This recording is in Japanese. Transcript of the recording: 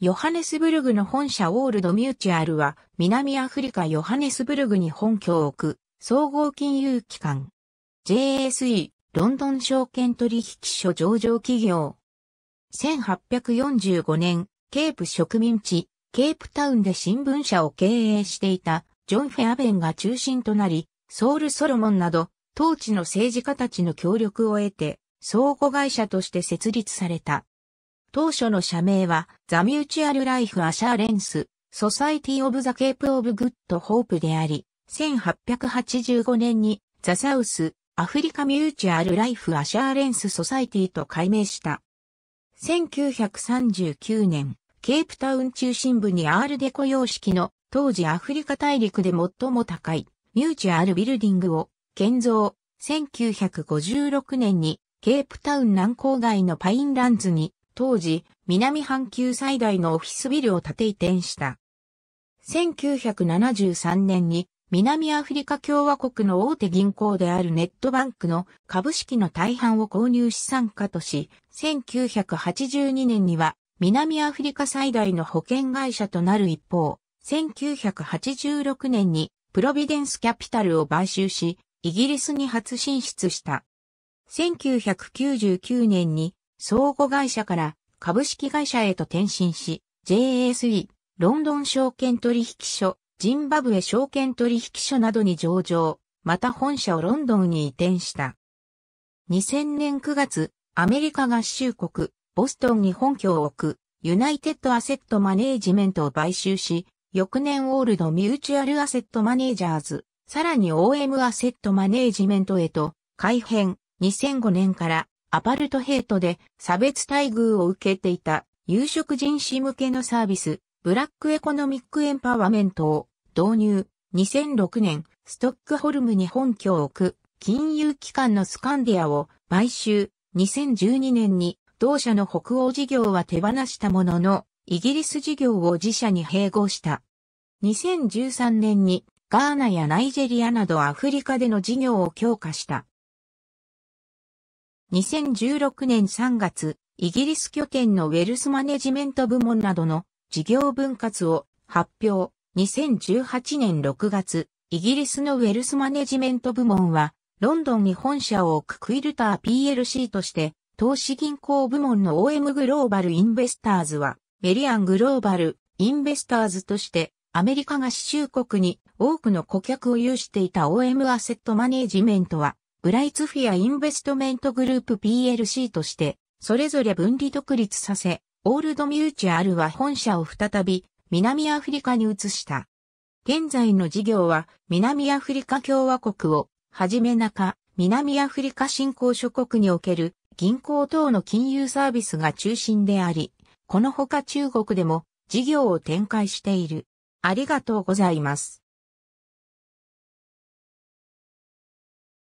ヨハネスブルグの本社オールドミューチュアルは、南アフリカヨハネスブルグに本拠を置く、総合金融機関。JSE、ロンドン証券取引所上場企業。1845年、ケープ植民地、ケープタウンで新聞社を経営していた、ジョン・フェアベンが中心となり、ソウル・ソロモンなど、当地の政治家たちの協力を得て、相互会社として設立された。当初の社名は、ザ・ミューチュアル・ライフ・アシャーレンス、ソサイティ・オブ・ザ・ケープ・オブ・グッド・ホープであり、1885年に、ザ・サウス、アフリカ・ミューチュアル・ライフ・アシャーレンス・ソサイティと改名した。1939年、ケープタウン中心部にアールデコ様式の、当時アフリカ大陸で最も高い、ミューチュアル・ビルディングを、建造。1956年に、ケープタウン南郊外のパインランズに当時、南半球最大のオフィスビルを建て移転した。1973年に南アフリカ共和国の大手銀行であるネットバンクの株式の大半を購入資産化とし、1982年には南アフリカ最大の保険会社となる一方、1986年にプロビデンスキャピタルを買収し、イギリスに初進出した。1999年に相互会社から株式会社へと転身し、JSE、ロンドン証券取引所、ジンバブエ証券取引所などに上場、また本社をロンドンに移転した。2000年9月、アメリカ合衆国、ボストンに本拠を置く、ユナイテッドアセットマネージメントを買収し、翌年オールドミューチュアルアセットマネージャーズ、さらに OM アセットマネージメントへと、改編、2005年からアパルトヘイトで差別待遇を受けていた有色人種向けのサービス、ブラックエコノミックエンパワメントを導入。2006年、ストックホルムに本拠を置く金融機関のスカンディアを買収。2012年に同社の北欧事業は手放したものの、イギリス事業を自社に併合した。2013年にガーナやナイジェリアなどアフリカでの事業を強化した。2016年3月、イギリス拠点のウェルスマネジメント部門などの事業分割を発表。2018年6月、イギリスのウェルスマネジメント部門は、ロンドンに本社を置くクイルター PLC として、投資銀行部門の OM グローバルインベスターズは、メリアングローバルインベスターズとして、アメリカ合衆国に多くの顧客を有していた OM アセットマネジメントは、ブライツフィアインベストメントグループ PLC として、それぞれ分離独立させ、オールドミューチュアルは本社を再び、南アフリカに移した。現在の事業は、南アフリカ共和国を、はじめ中、南アフリカ新興諸国における、銀行等の金融サービスが中心であり、このほか中国でも、事業を展開している。ありがとうございます。